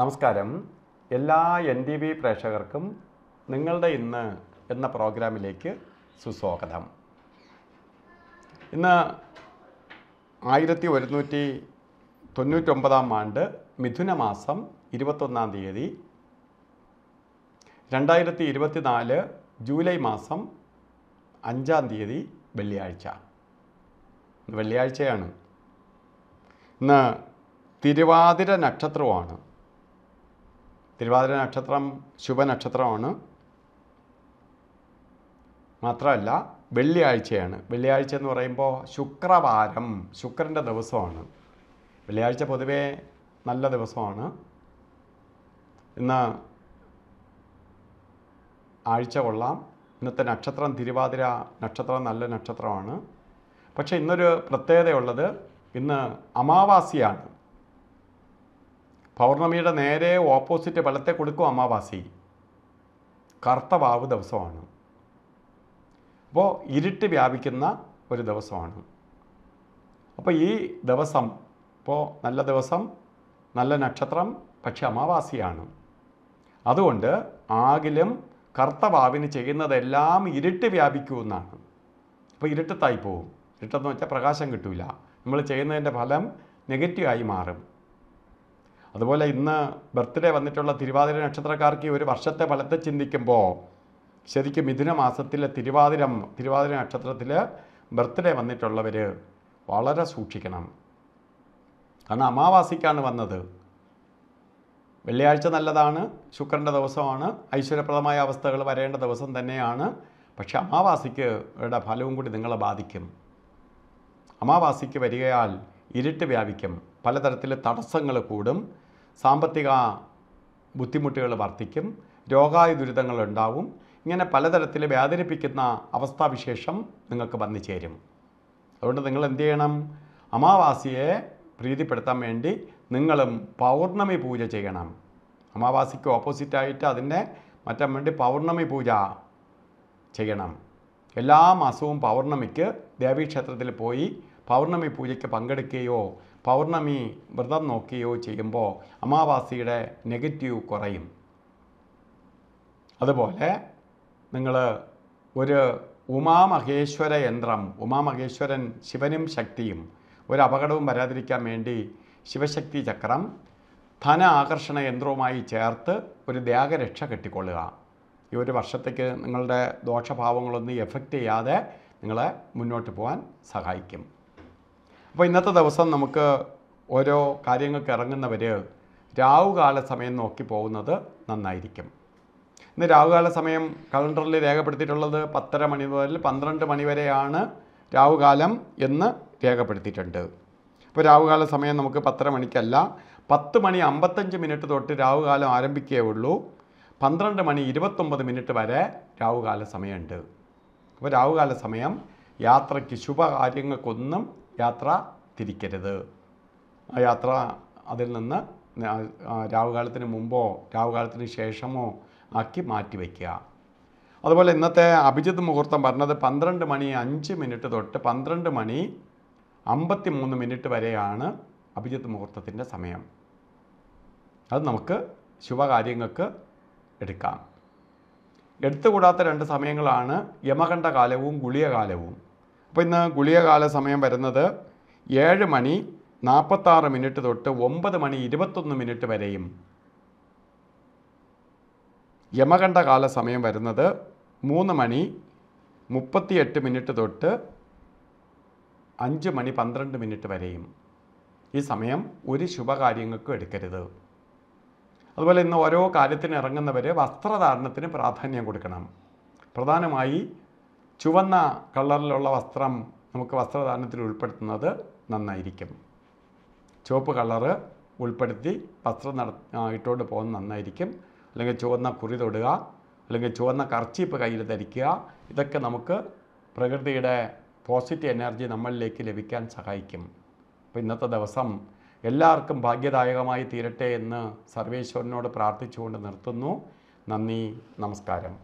നമസ്കാരം എല്ലാ N T V പ്രേക്ഷകർക്കും നിങ്ങളുടെ ഇന്ന് എന്ന പ്രോഗ്രാമിലേക്ക് സുസ്വാഗതം ഇന്ന് ആയിരത്തി ഒരുന്നൂറ്റി തൊണ്ണൂറ്റൊമ്പതാം ആണ്ട് മിഥുന മാസം ഇരുപത്തൊന്നാം തീയതി രണ്ടായിരത്തി ഇരുപത്തിനാല് ജൂലൈ മാസം അഞ്ചാം തീയതി വെള്ളിയാഴ്ച വെള്ളിയാഴ്ചയാണ് ഇന്ന് തിരുവാതിര നക്ഷത്രമാണ് തിരുവാതിര നക്ഷത്രം ശുഭനക്ഷത്രമാണ് മാത്രമല്ല വെള്ളിയാഴ്ചയാണ് വെള്ളിയാഴ്ച എന്ന് പറയുമ്പോൾ ശുക്രവാരം ശുക്രൻ്റെ ദിവസമാണ് വെള്ളിയാഴ്ച പൊതുവേ നല്ല ദിവസമാണ് ഇന്ന് ആഴ്ച കൊള്ളാം ഇന്നത്തെ നക്ഷത്രം തിരുവാതിര നക്ഷത്രം നല്ല നക്ഷത്രമാണ് പക്ഷേ ഇന്നൊരു പ്രത്യേകതയുള്ളത് ഇന്ന് അമാവാസിയാണ് പൗർണമിയുടെ നേരെ ഓപ്പോസിറ്റ് വലത്തെ കൊടുക്കും അമാവാസി കർത്തവാവ് ദിവസമാണ് അപ്പോൾ ഇരുട്ട് വ്യാപിക്കുന്ന ഒരു ദിവസമാണ് അപ്പോൾ ഈ ദിവസം ഇപ്പോൾ നല്ല ദിവസം നല്ല നക്ഷത്രം പക്ഷെ അമാവാസിയാണ് അതുകൊണ്ട് ആകിലും കർത്തവാവിന് ചെയ്യുന്നതെല്ലാം ഇരുട്ട് വ്യാപിക്കുമെന്നാണ് അപ്പോൾ ഇരുട്ടത്തായി പോവും ഇരുട്ടെന്ന് വെച്ചാൽ പ്രകാശം കിട്ടില്ല നമ്മൾ ചെയ്യുന്നതിൻ്റെ ഫലം നെഗറ്റീവായി മാറും അതുപോലെ ഇന്ന് ബർത്ത്ഡേ വന്നിട്ടുള്ള തിരുവാതിര നക്ഷത്രക്കാർക്ക് ഒരു വർഷത്തെ ഫലത്തെ ചിന്തിക്കുമ്പോൾ ശരിക്കും മിഥുന മാസത്തിലെ തിരുവാതിരം തിരുവാതിര നക്ഷത്രത്തിൽ ബർത്ത്ഡേ വന്നിട്ടുള്ളവർ വളരെ സൂക്ഷിക്കണം കാരണം അമാവാസിക്കാണ് വന്നത് വെള്ളിയാഴ്ച നല്ലതാണ് ശുക്രൻ്റെ ദിവസമാണ് ഐശ്വര്യപ്രദമായ അവസ്ഥകൾ വരേണ്ട ദിവസം തന്നെയാണ് പക്ഷെ അമാവാസിക്ക് ഫലവും കൂടി നിങ്ങളെ ബാധിക്കും അമാവാസിക്ക് വരികയാൽ ഇരുട്ട് വ്യാപിക്കും പലതരത്തിൽ തടസ്സങ്ങൾ കൂടും സാമ്പത്തിക ബുദ്ധിമുട്ടുകൾ വർദ്ധിക്കും രോഗായ ദുരിതങ്ങൾ ഉണ്ടാവും ഇങ്ങനെ പലതരത്തിൽ വ്യാതിരിപ്പിക്കുന്ന അവസ്ഥാവിശേഷം നിങ്ങൾക്ക് വന്നു ചേരും അതുകൊണ്ട് നിങ്ങൾ എന്ത് ചെയ്യണം അമാവാസിയെ പ്രീതിപ്പെടുത്താൻ വേണ്ടി നിങ്ങളും പൗർണമി പൂജ ചെയ്യണം അമാവാസിക്ക് ഓപ്പോസിറ്റായിട്ട് അതിൻ്റെ മാറ്റാൻ വേണ്ടി പൗർണമി പൂജ ചെയ്യണം എല്ലാ മാസവും പൗർണമിക്ക് ദേവീക്ഷേത്രത്തിൽ പോയി പൗർണമി പൂജയ്ക്ക് പങ്കെടുക്കുകയോ പൗർണമി വ്രതം നോക്കുകയോ ചെയ്യുമ്പോൾ അമാവാസിയുടെ നെഗറ്റീവ് കുറയും അതുപോലെ നിങ്ങൾ ഒരു ഉമാമഹേശ്വര യന്ത്രം ഉമാമഹേശ്വരൻ ശിവനും ശക്തിയും ഒരു അപകടവും വരാതിരിക്കാൻ വേണ്ടി ശിവശക്തി ചക്രം ധന ആകർഷണ യന്ത്രവുമായി ചേർത്ത് ഒരു ത്യാഗരക്ഷ കെട്ടിക്കൊള്ളുക ഈ ഒരു വർഷത്തേക്ക് നിങ്ങളുടെ ദോഷഭാവങ്ങളൊന്നും എഫക്റ്റ് ചെയ്യാതെ നിങ്ങളെ മുന്നോട്ട് പോകാൻ സഹായിക്കും അപ്പോൾ ഇന്നത്തെ ദിവസം നമുക്ക് ഓരോ കാര്യങ്ങൾക്ക് ഇറങ്ങുന്നവർ രാഹുകാല സമയം നോക്കി പോകുന്നത് നന്നായിരിക്കും ഇന്ന് രാഹുകാല സമയം കലണ്ടറിൽ രേഖപ്പെടുത്തിയിട്ടുള്ളത് പത്തര മണി മുതൽ പന്ത്രണ്ട് മണി വരെയാണ് രാഹുകാലം എന്ന് രേഖപ്പെടുത്തിയിട്ടുണ്ട് ഇപ്പോൾ രാഹുകാല സമയം നമുക്ക് പത്തര മണിക്കല്ല പത്ത് മണി അമ്പത്തഞ്ച് മിനിറ്റ് തൊട്ട് രാഹുകാലം ആരംഭിക്കുകയുള്ളൂ പന്ത്രണ്ട് മണി ഇരുപത്തൊമ്പത് മിനിറ്റ് വരെ രാഹുകാല സമയമുണ്ട് അപ്പോൾ രാഹുകാല സമയം യാത്രയ്ക്ക് ശുഭകാര്യങ്ങൾക്കൊന്നും യാത്ര തിരിക്കരുത് ആ യാത്ര അതിൽ നിന്ന് രാവുകാലത്തിന് മുമ്പോ രാവുകാലത്തിന് ശേഷമോ ആക്കി വയ്ക്കുക അതുപോലെ ഇന്നത്തെ അഭിജിത് മുഹൂർത്തം പറഞ്ഞത് പന്ത്രണ്ട് മണി അഞ്ച് മിനിറ്റ് തൊട്ട് പന്ത്രണ്ട് മണി അമ്പത്തി മൂന്ന് മിനിറ്റ് വരെയാണ് അഭിജിത് മുഹൂർത്തത്തിൻ്റെ സമയം അത് നമുക്ക് ശുഭകാര്യങ്ങൾക്ക് എടുക്കാം എടുത്തുകൂടാത്ത രണ്ട് സമയങ്ങളാണ് യമകണ്ഠ കാലവും ഗുളിയ കാലവും അപ്പോൾ ഇന്ന് ഗുളികകാല സമയം വരുന്നത് ഏഴ് മണി നാൽപ്പത്താറ് മിനിറ്റ് തൊട്ട് ഒമ്പത് മണി ഇരുപത്തൊന്ന് മിനിറ്റ് വരെയും യമകണ്ഠ കാല സമയം വരുന്നത് മൂന്ന് മണി മുപ്പത്തിയെട്ട് മിനിറ്റ് തൊട്ട് അഞ്ച് മണി പന്ത്രണ്ട് മിനിറ്റ് വരെയും ഈ സമയം ഒരു ശുഭകാര്യങ്ങൾക്കും എടുക്കരുത് അതുപോലെ ഇന്ന് ഓരോ കാര്യത്തിന് ഇറങ്ങുന്നവർ വസ്ത്രധാരണത്തിന് പ്രാധാന്യം കൊടുക്കണം പ്രധാനമായി ചുവന്ന കളറിലുള്ള വസ്ത്രം നമുക്ക് വസ്ത്രധാരണത്തിൽ ഉൾപ്പെടുത്തുന്നത് നന്നായിരിക്കും ചുവപ്പ് കളറ് ഉൾപ്പെടുത്തി വസ്ത്രം നട ഇട്ടുകൊണ്ട് പോകുന്നത് നന്നായിരിക്കും അല്ലെങ്കിൽ ചുവന്ന കുറി തൊടുക അല്ലെങ്കിൽ ചുവന്ന കർച്ചീപ്പ് കയ്യിൽ ധരിക്കുക ഇതൊക്കെ നമുക്ക് പ്രകൃതിയുടെ പോസിറ്റീവ് എനർജി നമ്മളിലേക്ക് ലഭിക്കാൻ സഹായിക്കും അപ്പോൾ ഇന്നത്തെ ദിവസം എല്ലാവർക്കും ഭാഗ്യദായകമായി തീരട്ടെ എന്ന് സർവേശ്വരനോട് പ്രാർത്ഥിച്ചുകൊണ്ട് നിർത്തുന്നു നന്ദി നമസ്കാരം